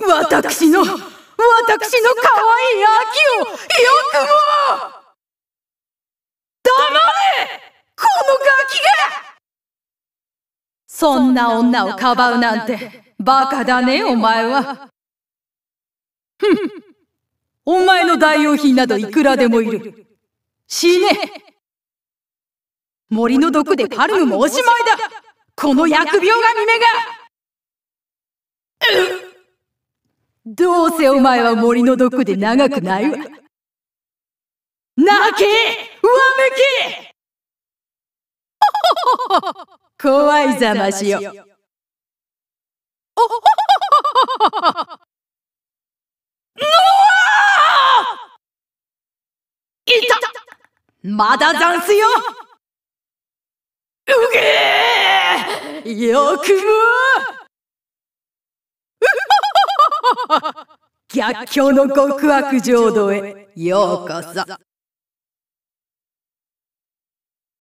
私の、私の可愛い秋を、よくも黙れこのガキがそんな女をかばうなんて、バカだね、お前は。ふん、お前の代用品などいくらでもいる。死ね森の毒でパルムもおしまいだこの疫病神めがどうせお前は森の毒で長くないわ。泣け上向き怖いざましよ。いたまだざんすようげえよくも 逆境の極悪浄土へようこそ